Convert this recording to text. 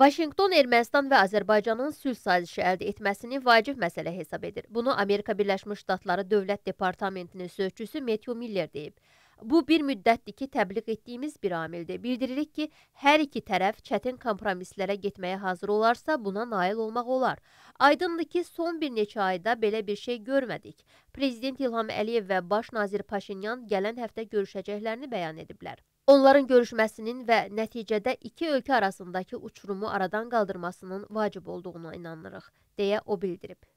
Vaşinqton Ermənistan və Azərbaycanın sülh sazişi əldə etməsini vacib məsələ hesab edir. Bunu Amerika Birləşmiş Ştatları Dövlət Departamentinin sözçüsü Matthew Miller deyib. Bu bir müddətdir ki, təbliğ etdiyimiz bir amildir. Bildiririk ki, hər iki tərəf çətin kompromislərə getməyə hazır olarsa, buna nail olmaq olar. Aydındır ki, son bir neçə ayda belə bir şey görmədik. Prezident İlham Əliyev və Baş nazir Paşinyan gələn həftə görüşəcəklərini bəyan ediblər. Onların görüşməsinin və nəticədə iki ölkə arasındakı uçurumu aradan qaldırmasının vacib olduğuna inanırıq, deyə o bildirib.